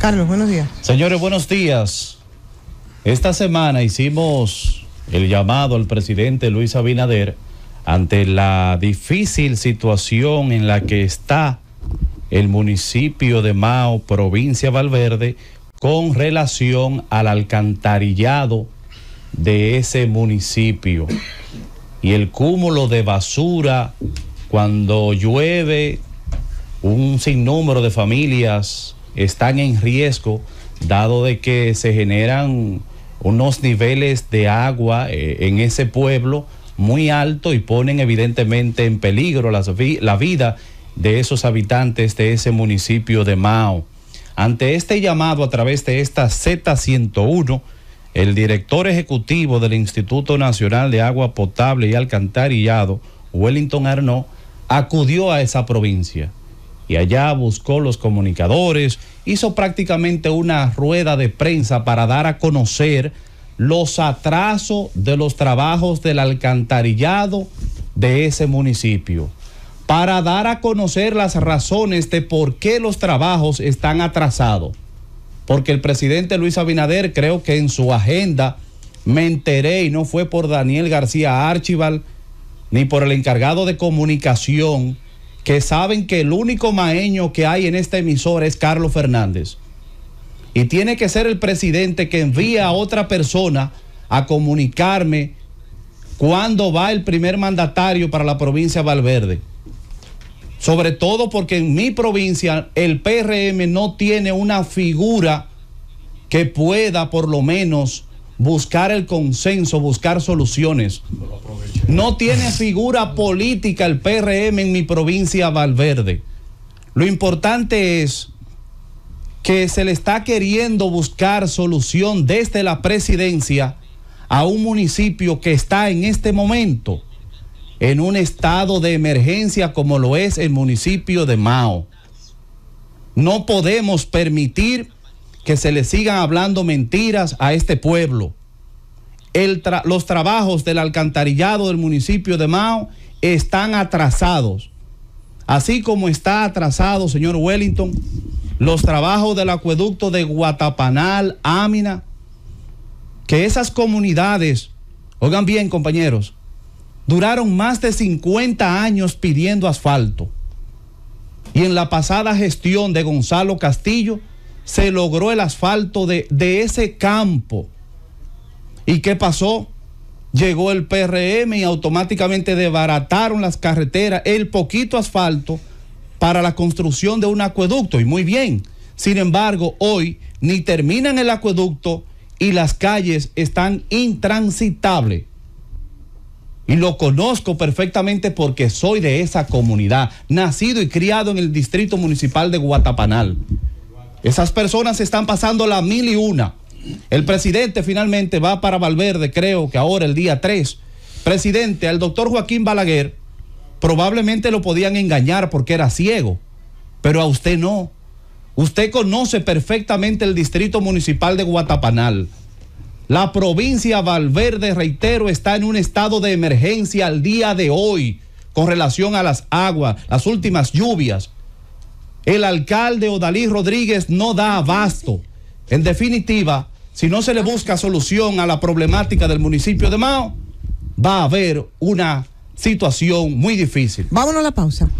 Carlos, buenos días. Señores, buenos días. Esta semana hicimos el llamado al presidente Luis Abinader ante la difícil situación en la que está el municipio de Mao, provincia Valverde, con relación al alcantarillado de ese municipio y el cúmulo de basura cuando llueve, un sinnúmero de familias están en riesgo, dado de que se generan unos niveles de agua eh, en ese pueblo muy alto y ponen evidentemente en peligro la, vida de esos habitantes de ese municipio de Mao. Ante este llamado a través de esta Z101, el director ejecutivo del Instituto Nacional de Agua Potable y Alcantarillado, Wellington Arnaud acudió a esa provincia y allá buscó los comunicadores, hizo prácticamente una rueda de prensa para dar a conocer los atrasos de los trabajos del alcantarillado de ese municipio, para dar a conocer las razones de por qué los trabajos están atrasados. Porque el presidente Luis Abinader creo que en su agenda, me enteré y no fue por Daniel García Archival, ni por el encargado de comunicación, que saben que el único maeño que hay en esta emisora es Carlos Fernández. Y tiene que ser el presidente que envía a otra persona a comunicarme cuándo va el primer mandatario para la provincia de Valverde. Sobre todo porque en mi provincia el PRM no tiene una figura que pueda por lo menos buscar el consenso, buscar soluciones. No tiene figura política el PRM en mi provincia Valverde. Lo importante es que se le está queriendo buscar solución desde la presidencia a un municipio que está en este momento en un estado de emergencia como lo es el municipio de Mao. No podemos permitir que se le sigan hablando mentiras a este pueblo. los trabajos del alcantarillado del municipio de Mao están atrasados. Así como está atrasado, señor Wellington, los trabajos del acueducto de Guatapanal, Ámina, que esas comunidades, oigan bien compañeros, duraron más de 50 años pidiendo asfalto. Y en la pasada gestión de Gonzalo Castillo, se logró el asfalto de, ese campo. ¿Y qué pasó? Llegó el PRM y automáticamente debarataron las carreteras, el poquito asfalto para la construcción de un acueducto. Y muy bien, sin embargo, hoy ni terminan el acueducto y las calles están intransitables. Y lo conozco perfectamente porque soy de esa comunidad, nacido y criado en el distrito municipal de Guatapanal. Esas personas están pasando la mil y una. El presidente finalmente va para Valverde, creo que ahora el día 3. Presidente, al doctor Joaquín Balaguer probablemente lo podían engañar porque era ciego, pero a usted no. Usted conoce perfectamente el distrito municipal de Guatapanal. La provincia Valverde, reitero, está en un estado de emergencia al día de hoy con relación a las aguas, las últimas lluvias. El alcalde Odalí Rodríguez no da abasto. En definitiva, si no se le busca solución a la problemática del municipio de Mao, va a haber una situación muy difícil. Vámonos a la pausa.